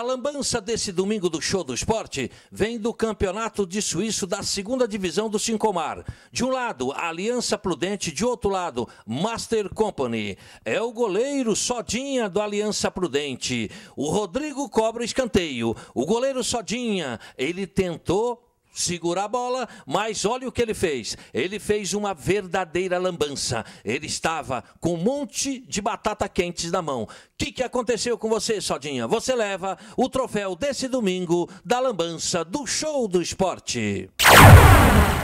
A lambança desse domingo do Show do Esporte vem do campeonato de suíço da segunda divisão do Mar. De um lado, Aliança Prudente, de outro lado, Master Company. É o goleiro Sodinha do Aliança Prudente. O Rodrigo cobra escanteio. O goleiro Sodinha, ele tentou segura a bola, mas olha o que ele fez. Ele fez uma verdadeira lambança. Ele estava com um monte de batata quentes na mão. O que, que aconteceu com você, Sodinha? Você leva o troféu desse domingo da lambança do show do esporte.